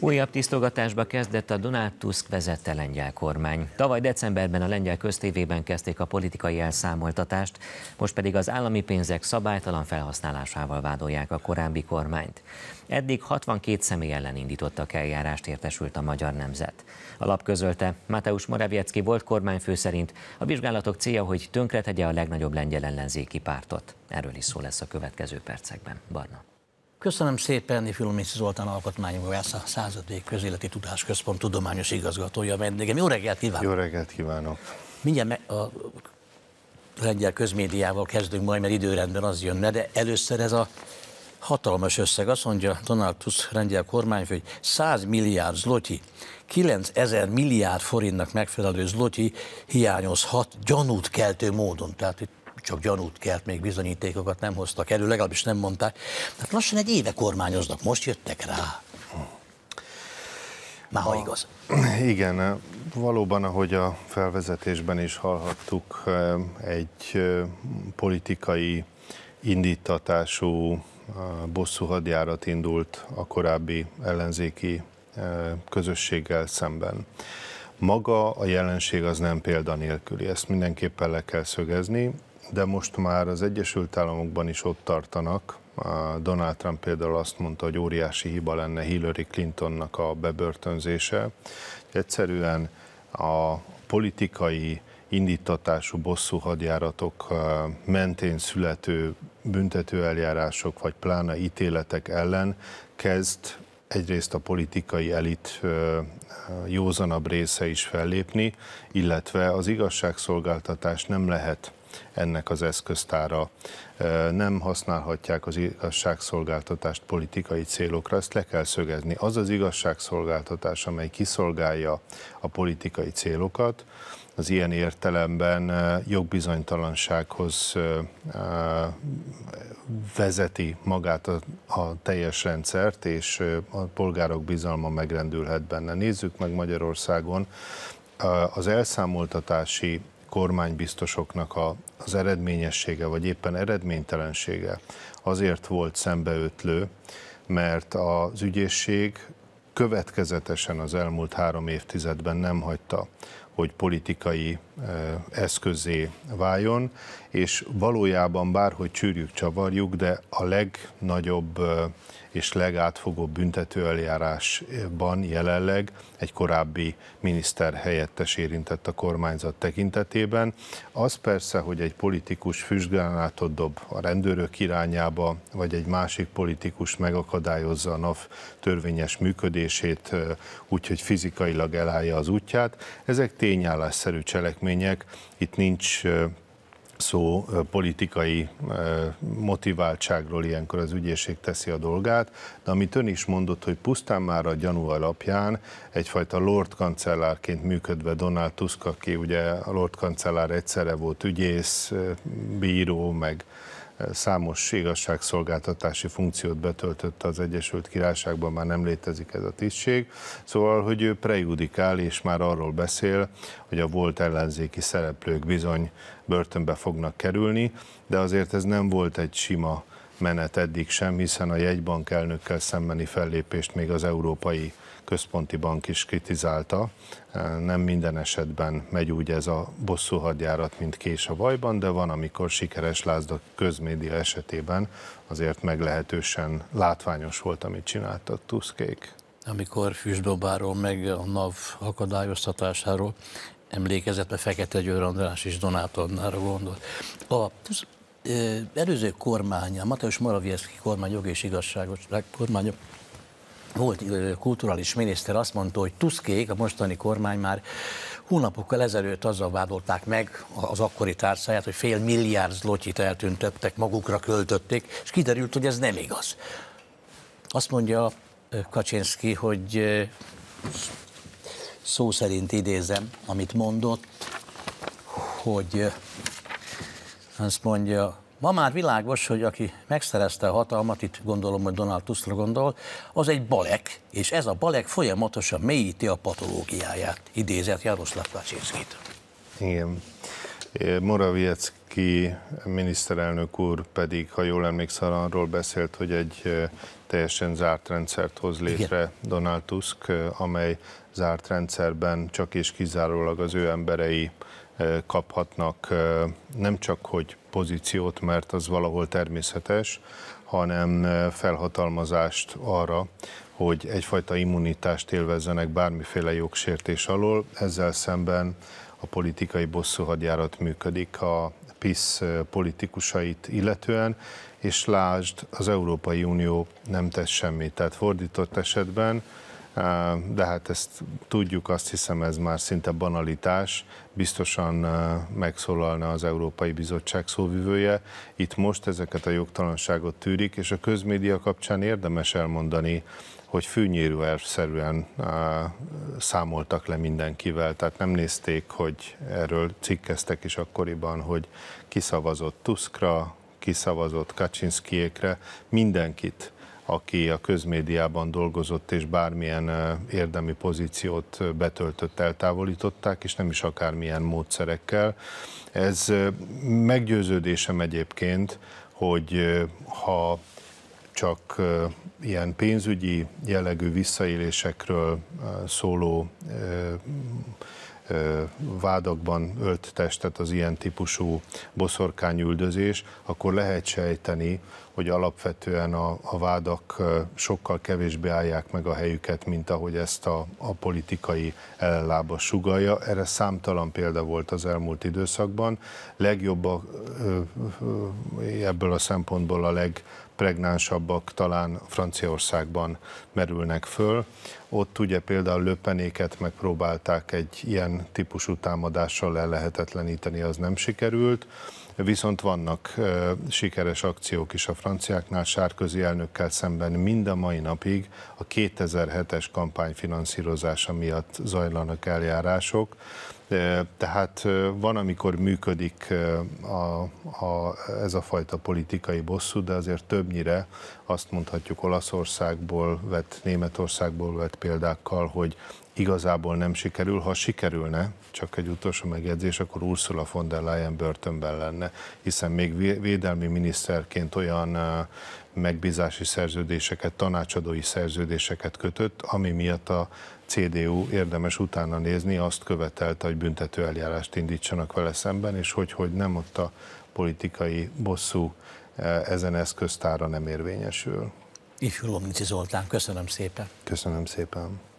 Újabb tisztogatásba kezdett a Donald Tusk vezette lengyel kormány. Tavaly decemberben a lengyel köztévében kezdték a politikai elszámoltatást, most pedig az állami pénzek szabálytalan felhasználásával vádolják a korábbi kormányt. Eddig 62 személy ellen indítottak eljárást, értesült a magyar nemzet. A lap közölte, Mateusz Morawiecki volt kormányfő szerint a vizsgálatok célja, hogy tönkretegye a legnagyobb lengyel ellenzéki pártot. Erről is szó lesz a következő percekben. Barna. Köszönöm szépen, Filomészi Zoltán alkotmányművész, a századé Közéleti Tudásközpont tudományos igazgatója vendégem. Jó reggelt kívánok! Jó reggelt kívánok! Mindjárt a lengyel közmédiával kezdünk majd, mert időrendben az jönne, de először ez a hatalmas összeg. Azt mondja Donald Tusk lengyel kormány, hogy 100 milliárd zloty, 9000 milliárd forintnak megfelelő zloty hiányozhat gyanút keltő módon. Tehát itt csak gyanút kelt, még bizonyítékokat nem hoztak elő, legalábbis nem mondták. Tehát lassan egy éve kormányoznak, most jöttek rá. Már ha igaz. Igen, valóban, ahogy a felvezetésben is hallhattuk, egy politikai indítatású bosszú hadjárat indult a korábbi ellenzéki közösséggel szemben. Maga a jelenség az nem példanélküli, ezt mindenképpen le kell szögezni de most már az Egyesült Államokban is ott tartanak. Donald Trump például azt mondta, hogy óriási hiba lenne Hillary Clintonnak a bebörtönzése. Egyszerűen a politikai indítatású bosszú hadjáratok mentén születő büntetőeljárások, vagy plána ítéletek ellen kezd egyrészt a politikai elit józanabb része is fellépni, illetve az igazságszolgáltatás nem lehet ennek az eszköztára. Nem használhatják az igazságszolgáltatást politikai célokra, ezt le kell szögezni. Az az igazságszolgáltatás, amely kiszolgálja a politikai célokat, az ilyen értelemben jogbizonytalansághoz vezeti magát a, a teljes rendszert, és a polgárok bizalma megrendülhet benne. Nézzük meg Magyarországon az elszámoltatási kormánybiztosoknak a, az eredményessége, vagy éppen eredménytelensége azért volt szembeötlő, mert az ügyészség következetesen az elmúlt három évtizedben nem hagyta hogy politikai eszközé váljon, és valójában bárhogy csűrjük, csavarjuk, de a legnagyobb és legátfogóbb eljárásban jelenleg egy korábbi miniszter helyettes érintett a kormányzat tekintetében. Az persze, hogy egy politikus füstgránátot dob a rendőrök irányába, vagy egy másik politikus megakadályozza a NAV törvényes működését, úgyhogy fizikailag elállja az útját, ezek tényállásszerű cselekmények, itt nincs szó politikai motiváltságról, ilyenkor az ügyészség teszi a dolgát, de amit ön is mondott, hogy pusztán már a gyanú alapján egyfajta Lord kancellárként működve Donald Tusk, aki ugye a Lord kancellár egyszerre volt ügyész, bíró, meg számos igazságszolgáltatási funkciót betöltött az Egyesült Királyságban, már nem létezik ez a tisztség. Szóval, hogy ő prejudikál, és már arról beszél, hogy a volt ellenzéki szereplők bizony börtönbe fognak kerülni, de azért ez nem volt egy sima menet eddig sem, hiszen a jegybank elnökkel szembeni fellépést még az Európai Központi Bank is kritizálta. Nem minden esetben megy úgy ez a bosszú hadjárat, mint kés a vajban, de van, amikor sikeres lázda közmédia esetében azért meglehetősen látványos volt, amit csináltak Tuskék. Amikor füstdobáról, meg a NAV akadályoztatásáról emlékezett, a Fekete Győr András is Donát Annára gondolt. A előző a Mateusz Morawiecki kormány, jog és igazságos kormány volt kulturális miniszter azt mondta, hogy Tuszkék, a mostani kormány már hónapokkal ezelőtt azzal vádolták meg az akkori tárcáját, hogy fél milliárd zlotyit eltüntettek, magukra költötték, és kiderült, hogy ez nem igaz. Azt mondja Kaczynski, hogy szó szerint idézem, amit mondott, hogy azt mondja, ma már világos, hogy aki megszerezte a hatalmat, itt gondolom, hogy Donald Tuskra gondol, az egy balek, és ez a balek folyamatosan mélyíti a patológiáját, idézett Jaroszláv Kaczynszkit. Igen. Moraviecki miniszterelnök úr pedig, ha jól emlékszem, arról beszélt, hogy egy teljesen zárt rendszert hoz létre Igen. Donald Tusk, amely zárt rendszerben csak és kizárólag az ő emberei kaphatnak nem csak hogy pozíciót, mert az valahol természetes, hanem felhatalmazást arra, hogy egyfajta immunitást élvezzenek bármiféle jogsértés alól. Ezzel szemben a politikai bosszúhadjárat működik a PISZ politikusait illetően, és lásd, az Európai Unió nem tesz semmit. Tehát fordított esetben de hát ezt tudjuk, azt hiszem ez már szinte banalitás, biztosan megszólalna az Európai Bizottság szóvivője. Itt most ezeket a jogtalanságot tűrik, és a közmédia kapcsán érdemes elmondani, hogy fűnyírő elvszerűen számoltak le mindenkivel, tehát nem nézték, hogy erről cikkeztek is akkoriban, hogy kiszavazott Tuskra, kiszavazott Kaczynszkiékre, mindenkit aki a közmédiában dolgozott és bármilyen érdemi pozíciót betöltött, eltávolították, és nem is akármilyen módszerekkel. Ez meggyőződésem egyébként, hogy ha csak ilyen pénzügyi jellegű visszaélésekről szóló vádakban ölt testet az ilyen típusú boszorkányüldözés, akkor lehet sejteni, hogy alapvetően a, a vádak sokkal kevésbé állják meg a helyüket, mint ahogy ezt a, a politikai ellenlába sugalja. Erre számtalan példa volt az elmúlt időszakban. Legjobb a, ebből a szempontból a legpregnánsabbak talán Franciaországban merülnek föl, ott ugye például löpenéket megpróbálták egy ilyen típusú támadással lehetetleníteni, az nem sikerült. Viszont vannak e, sikeres akciók is a franciáknál, sárközi elnökkel szemben mind a mai napig a 2007-es kampány finanszírozása miatt zajlanak eljárások, tehát van, amikor működik a, a, ez a fajta politikai bosszú, de azért többnyire azt mondhatjuk Olaszországból vett, Németországból vett példákkal, hogy igazából nem sikerül. Ha sikerülne, csak egy utolsó megjegyzés, akkor Ursula von der Leyen börtönben lenne, hiszen még védelmi miniszterként olyan megbízási szerződéseket, tanácsadói szerződéseket kötött, ami miatt a CDU érdemes utána nézni, azt követelte, hogy büntető eljárást indítsanak vele szemben, és hogy, hogy nem ott a politikai bosszú ezen eszköztára nem érvényesül. Ifjú Lomnici Zoltán, köszönöm szépen. Köszönöm szépen.